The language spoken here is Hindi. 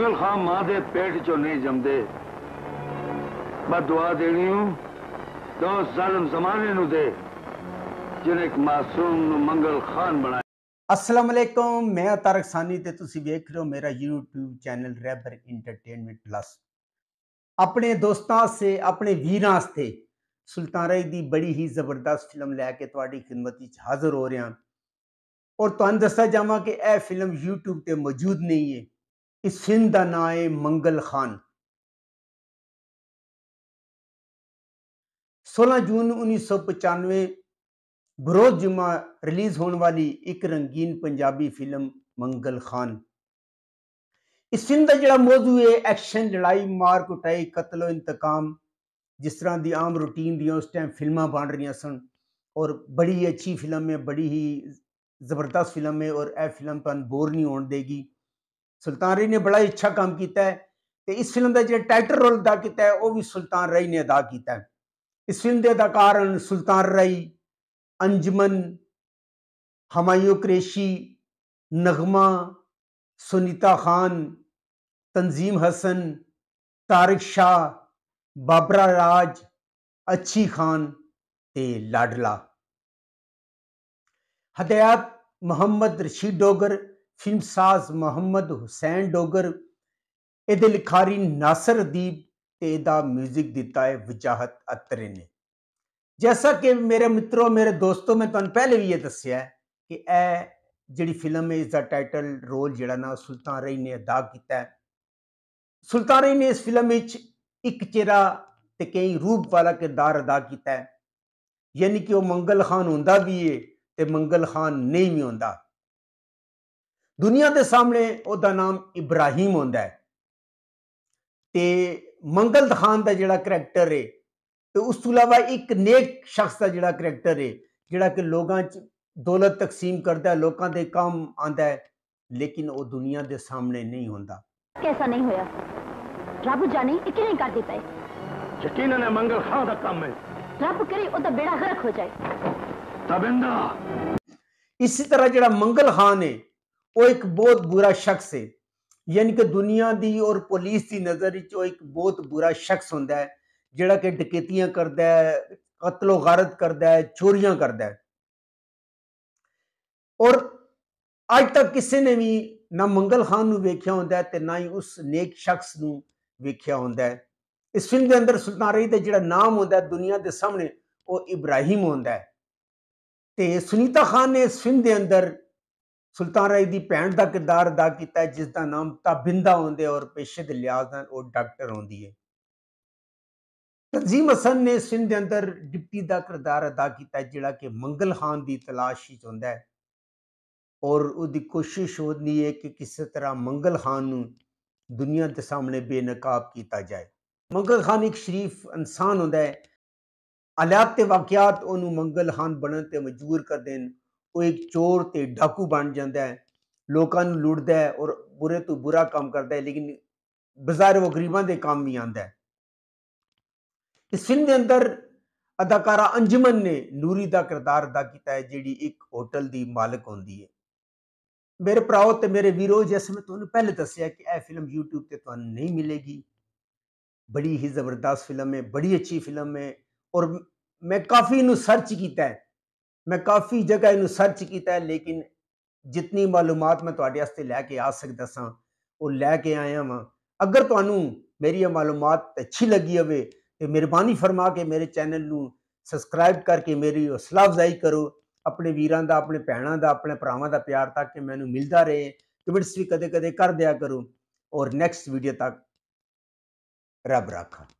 मुगल खां मां के पेट चो नहीं जमते मैं दुआ देनी हूं दो जालम जमाने नु दे जिन्हें एक मासूम मंगल खान बनाया असलम मैं तारक सानी तो वेख रहे हो मेरा यूट्यूब चैनल रैबर इंटरटेनमेंट प्लस अपने दोस्तों से अपने वीर से सुल्तान राय की बड़ी ही जबरदस्त फिल्म लैके थोड़ी खिदमत हाजिर हो रहा और तुम दसा चाहवा कि यह फिल्म यूट्यूब पर मौजूद नहीं है सिंध है मंगल खान सोलह जून उन्नीस सौ पचानवे बरोज जुमा रिलीज होने वाली एक रंगीन पंजाबी फिल्म मंगल खान इस फिल्म का जो मौजू है एक्शन लड़ाई मार कुटाई कतलो इंतकाम जिस तरह की आम रूटीन दस उस टाइम फिल्म बन रही सन और बड़ी अच्छी फिल्म है बड़ी ही ज़बरदस्त फिल्म है और यह फिल्म तुम बोर नहीं होगी देगी सुल्तान रई ने बड़ा ही अच्छा काम किया है तो इस फिल्म का जो टाइटल रोल अदा किया है वह भी सुल्तान रई ने अदा किया है इस फिल्म के अदाकार सुल्तान रई अंजमन हमायू क्रेशी नगमा सुनीता खान तंजीम हसन तारिक शाह बाबरा राज अच्छी खान ते लाडला हदयात मोहम्मद रशीद डोगर फिल्मसाज मुहम्मद हुसैन डोगर ए लिखारी नासर नासरदीप म्यूजिक दिता है वजाहत अत्रे ने जैसा कि मेरे मित्रों मेरे दोस्तों में तुम पहले भी यह दसिया है कि यह जी फिल्म है इसका टाइटल रोल जरा सुल्तान रही ने अदा किया सुल्तान रही ने इस फिल्म में एक चेहरा तो कई रूप वाला किरदार अदा किया यानी कि वह मंगल खान हों भी है तो मंगल खान नहीं भी आता दुनिया के सामने वह नाम इब्राहिम आता है तो मंगल खान का जोड़ा करैक्टर है तो उस अलावा एक नेक शख्स का जोड़ा करैक्टर है जोड़ा कि लोगों दौलत तकसीम करता है लोगों के काम आता है लेकिन वह दुनिया के सामने नहीं होंगे कैसा नहीं हो जाने कि करते पे मंगल खान का काम है करे बेड़ा हो जाए इसी तरह जरा मंगल खान है ਉਹ ਇੱਕ ਬਹੁਤ ਬੁਰਾ ਸ਼ਖਸ ਹੈ ਯਾਨੀ ਕਿ ਦੁਨੀਆ ਦੀ ਔਰ ਪੁਲਿਸ ਦੀ ਨਜ਼ਰ ਵਿੱਚ ਉਹ ਇੱਕ ਬਹੁਤ ਬੁਰਾ ਸ਼ਖਸ ਹੁੰਦਾ ਹੈ ਜਿਹੜਾ ਕਿ ਡਕੈਤੀਆਂ ਕਰਦਾ ਹੈ ਕਤਲੋ ਗਾਰਤ ਕਰਦਾ ਹੈ ਚੋਰੀਆਂ ਕਰਦਾ ਹੈ ਔਰ ਅੱਜ ਤੱਕ ਕਿਸੇ ਨੇ ਵੀ ਨਾ ਮੰਗਲ ਖਾਨ ਨੂੰ ਵੇਖਿਆ ਹੁੰਦਾ ਤੇ ਨਾ ਹੀ ਉਸ ਨੇਕ ਸ਼ਖਸ ਨੂੰ ਵੇਖਿਆ ਹੁੰਦਾ ਹੈ ਇਸ ਫਿਲਮ ਦੇ ਅੰਦਰ ਸੁਲਤਾਨ ਰਹੀ ਦਾ ਜਿਹੜਾ ਨਾਮ ਹੁੰਦਾ ਹੈ ਦੁਨੀਆ ਦੇ ਸਾਹਮਣੇ ਉਹ ਇਬਰਾਹੀਮ ਹੁੰਦਾ ਹੈ ਤੇ ਸੁਨੀਤਾ ਖਾਨ ਨੇ ਇਸ ਫਿਲਮ ਦੇ ਅੰਦਰ सुल्तान राय की भैन का किरदार अदा किया जिसका नाम ताबिंदा आंदे और पेशे लिहाज और डॉक्टर आँदी है तंजीम हसन ने सिंध के अंदर डिप्टी का किरदार अदा किया जोड़ा कि मंगल खान की तलाश ही चाहता है और कोशिश होती है कि किस तरह मंगल खान दुनिया के सामने बेनकाब किया जाए मंगल खान एक शरीफ इंसान होंद आलियात वाकयात मंगल खान बनने मजबूर कर देन वह एक चोर तो डाकू बन जाता है लोगों लुटद और बुरे तो बुरा काम करता है लेकिन बाजार वो गरीबों के काम भी आता है इस फिल्म के अंदर अदाकारा अंजमन ने नूरी का किरदार अदा किया है जी एक होटल की मालिक आँदी है मेरे भाओ तो मेरे वीरो जैसे मैं तुम्हें पहले दसिया कि यह फिल्म यूट्यूब तक नहीं मिलेगी बड़ी ही जबरदस्त फिल्म है बड़ी अच्छी फिल्म है और मैं काफ़ी इन सर्च किया मैं काफ़ी जगह इन सर्च किया लेकिन जितनी मालूम मैं थोड़े लैके आ सकता सो लैके आया वहाँ अगर तू मेरी मालूम अच्छी लगी हो तो मेहरबानी फरमा के मेरे चैनल में सबसक्राइब करके मेरी हौसला अफजाई करो अपने वीर का अपने भैनों का अपने भावों का प्यार तक कि मैं मिलता रहे कमेंट्स भी कदें कदें कर दिया करो और नैक्सट वीडियो तक रब रखा